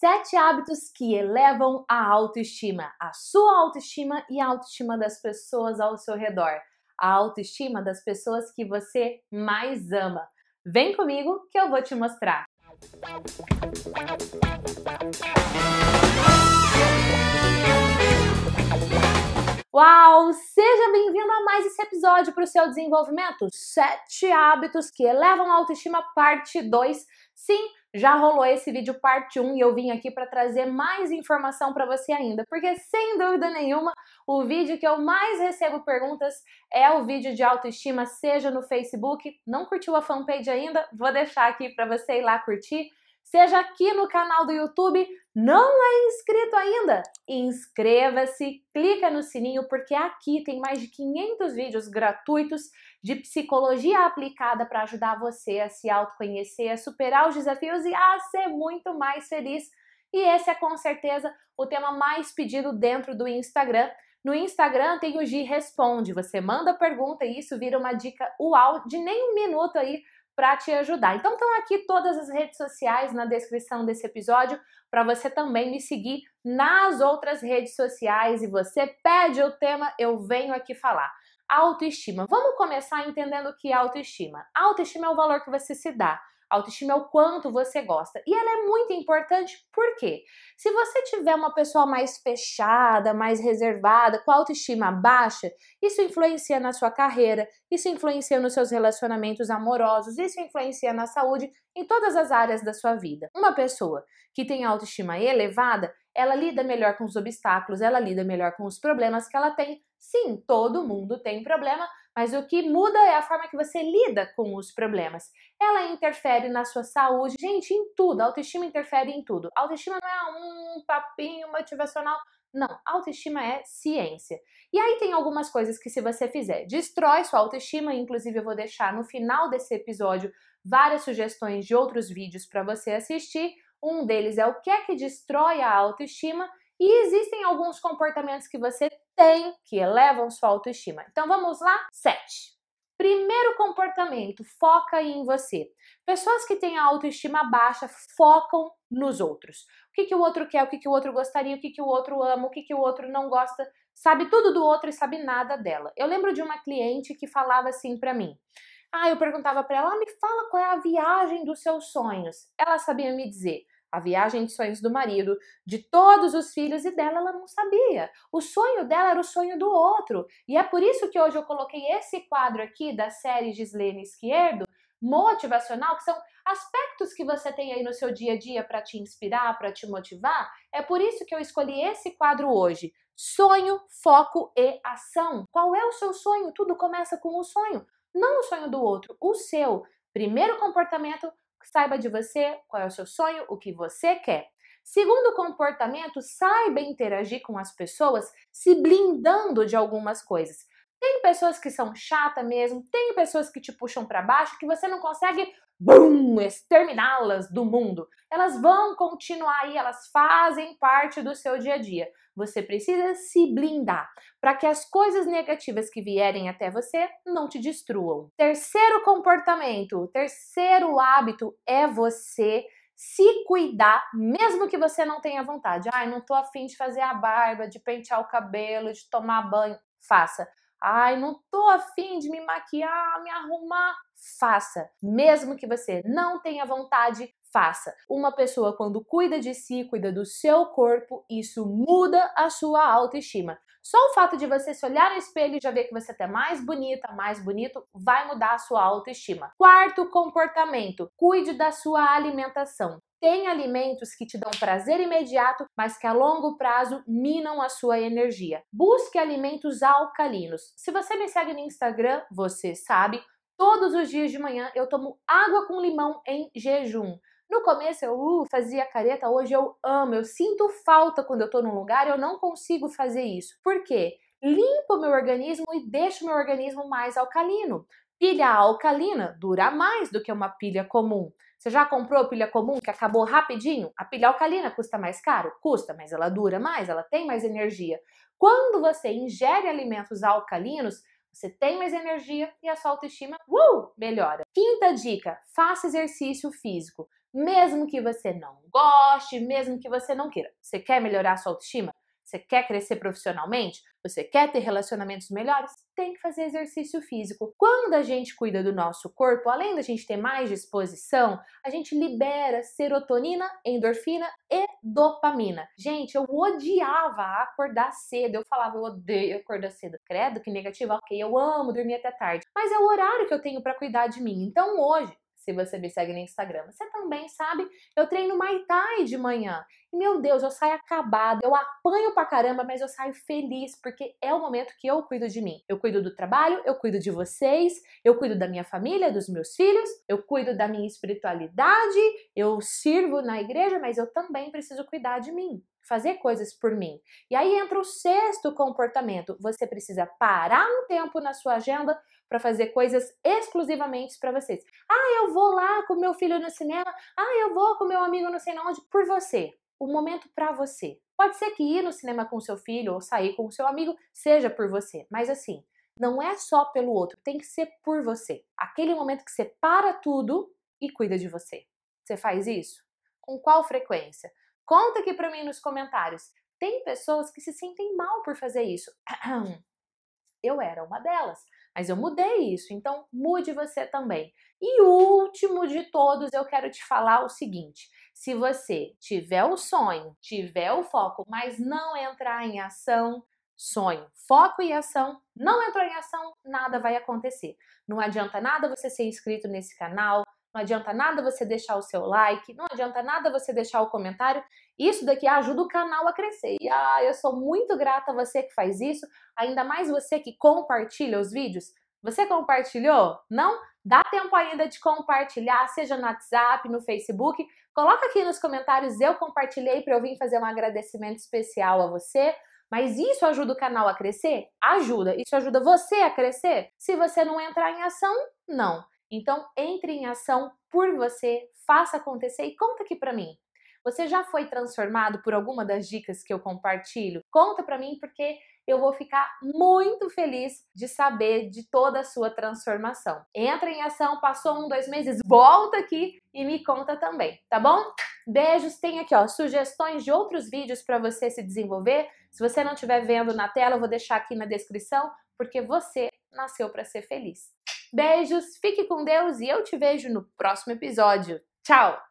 Sete hábitos que elevam a autoestima, a sua autoestima e a autoestima das pessoas ao seu redor, a autoestima das pessoas que você mais ama. Vem comigo que eu vou te mostrar. Uau! Seja bem-vindo a mais esse episódio para o seu desenvolvimento. Sete hábitos que elevam a autoestima, parte 2. Sim, já rolou esse vídeo parte 1 e eu vim aqui para trazer mais informação para você ainda, porque sem dúvida nenhuma, o vídeo que eu mais recebo perguntas é o vídeo de autoestima, seja no Facebook. Não curtiu a fanpage ainda? Vou deixar aqui para você ir lá curtir seja aqui no canal do YouTube, não é inscrito ainda? Inscreva-se, clica no sininho porque aqui tem mais de 500 vídeos gratuitos de psicologia aplicada para ajudar você a se autoconhecer, a superar os desafios e a ser muito mais feliz. E esse é com certeza o tema mais pedido dentro do Instagram. No Instagram tem o G Responde. Você manda pergunta e isso vira uma dica uau de nem um minuto aí para te ajudar. Então estão aqui todas as redes sociais na descrição desse episódio para você também me seguir nas outras redes sociais e você pede o tema, eu venho aqui falar. Autoestima. Vamos começar entendendo o que é autoestima. Autoestima é o valor que você se dá Autoestima é o quanto você gosta. E ela é muito importante porque se você tiver uma pessoa mais fechada, mais reservada, com autoestima baixa, isso influencia na sua carreira, isso influencia nos seus relacionamentos amorosos, isso influencia na saúde, em todas as áreas da sua vida. Uma pessoa que tem autoestima elevada, ela lida melhor com os obstáculos, ela lida melhor com os problemas que ela tem. Sim, todo mundo tem problema, mas o que muda é a forma que você lida com os problemas. Ela interfere na sua saúde, gente, em tudo. A autoestima interfere em tudo. A autoestima não é um papinho motivacional. Não, autoestima é ciência. E aí tem algumas coisas que se você fizer, destrói sua autoestima, inclusive eu vou deixar no final desse episódio várias sugestões de outros vídeos para você assistir. Um deles é o que é que destrói a autoestima e existem alguns comportamentos que você têm, que elevam sua autoestima. Então vamos lá? 7. Primeiro comportamento, foca em você. Pessoas que têm a autoestima baixa focam nos outros. O que, que o outro quer, o que, que o outro gostaria, o que, que o outro ama, o que, que o outro não gosta. Sabe tudo do outro e sabe nada dela. Eu lembro de uma cliente que falava assim para mim. Ah, eu perguntava para ela, ah, me fala qual é a viagem dos seus sonhos. Ela sabia me dizer a viagem de sonhos do marido, de todos os filhos e dela ela não sabia. O sonho dela era o sonho do outro. E é por isso que hoje eu coloquei esse quadro aqui da série Gislene Esquerdo, motivacional, que são aspectos que você tem aí no seu dia a dia para te inspirar, para te motivar. É por isso que eu escolhi esse quadro hoje. Sonho, foco e ação. Qual é o seu sonho? Tudo começa com o sonho, não o sonho do outro, o seu. Primeiro comportamento, Saiba de você, qual é o seu sonho, o que você quer. Segundo comportamento, saiba interagir com as pessoas se blindando de algumas coisas. Tem pessoas que são chata mesmo, tem pessoas que te puxam para baixo, que você não consegue exterminá-las do mundo. Elas vão continuar aí, elas fazem parte do seu dia a dia. Você precisa se blindar para que as coisas negativas que vierem até você não te destruam. Terceiro comportamento, terceiro hábito é você se cuidar, mesmo que você não tenha vontade. Ai, não tô afim de fazer a barba, de pentear o cabelo, de tomar banho. Faça Ai, não tô afim de me maquiar, me arrumar. Faça. Mesmo que você não tenha vontade, faça. Uma pessoa, quando cuida de si, cuida do seu corpo, isso muda a sua autoestima. Só o fato de você se olhar no espelho e já ver que você tá mais bonita, mais bonito, vai mudar a sua autoestima. Quarto comportamento: cuide da sua alimentação. Tem alimentos que te dão prazer imediato, mas que a longo prazo minam a sua energia. Busque alimentos alcalinos. Se você me segue no Instagram, você sabe, todos os dias de manhã eu tomo água com limão em jejum. No começo eu uh, fazia careta, hoje eu amo, eu sinto falta quando eu tô num lugar, e eu não consigo fazer isso. Por quê? Limpo meu organismo e deixo meu organismo mais alcalino. Pilha alcalina dura mais do que uma pilha comum. Você já comprou pilha comum que acabou rapidinho? A pilha alcalina custa mais caro? Custa, mas ela dura mais, ela tem mais energia. Quando você ingere alimentos alcalinos, você tem mais energia e a sua autoestima uh, melhora. Quinta dica: faça exercício físico. Mesmo que você não goste, mesmo que você não queira. Você quer melhorar a sua autoestima? Você quer crescer profissionalmente? Você quer ter relacionamentos melhores? Tem que fazer exercício físico. Quando a gente cuida do nosso corpo, além da gente ter mais disposição, a gente libera serotonina, endorfina e dopamina. Gente, eu odiava acordar cedo. Eu falava, eu odeio acordar cedo. Credo que negativo, ok, eu amo dormir até tarde. Mas é o horário que eu tenho para cuidar de mim. Então hoje, se você me segue no Instagram. Você também sabe, eu treino Muay Thai de manhã. E, meu Deus, eu saio acabada, eu apanho pra caramba, mas eu saio feliz, porque é o momento que eu cuido de mim. Eu cuido do trabalho, eu cuido de vocês, eu cuido da minha família, dos meus filhos, eu cuido da minha espiritualidade, eu sirvo na igreja, mas eu também preciso cuidar de mim fazer coisas por mim. E aí entra o sexto comportamento. Você precisa parar um tempo na sua agenda para fazer coisas exclusivamente para vocês. Ah, eu vou lá com meu filho no cinema. Ah, eu vou com meu amigo não sei onde por você. O momento para você. Pode ser que ir no cinema com seu filho ou sair com seu amigo seja por você, mas assim, não é só pelo outro, tem que ser por você. Aquele momento que separa tudo e cuida de você. Você faz isso? Com qual frequência? Conta aqui para mim nos comentários. Tem pessoas que se sentem mal por fazer isso. Eu era uma delas, mas eu mudei isso, então mude você também. E último de todos, eu quero te falar o seguinte: se você tiver o sonho, tiver o foco, mas não entrar em ação, sonho, foco e ação, não entrou em ação, nada vai acontecer. Não adianta nada você ser inscrito nesse canal, não adianta nada você deixar o seu like, não adianta nada você deixar o comentário. Isso daqui ajuda o canal a crescer. E ah, eu sou muito grata a você que faz isso, ainda mais você que compartilha os vídeos. Você compartilhou? Não? Dá tempo ainda de compartilhar, seja no WhatsApp, no Facebook. Coloca aqui nos comentários, eu compartilhei para eu vir fazer um agradecimento especial a você. Mas isso ajuda o canal a crescer? Ajuda. Isso ajuda você a crescer? Se você não entrar em ação, não. Então, entre em ação por você, faça acontecer e conta aqui para mim. Você já foi transformado por alguma das dicas que eu compartilho? Conta para mim porque eu vou ficar muito feliz de saber de toda a sua transformação. Entra em ação, passou um, dois meses, volta aqui e me conta também, tá bom? Beijos, tem aqui ó, sugestões de outros vídeos para você se desenvolver. Se você não estiver vendo na tela, eu vou deixar aqui na descrição, porque você nasceu para ser feliz. Beijos, fique com Deus e eu te vejo no próximo episódio. Tchau!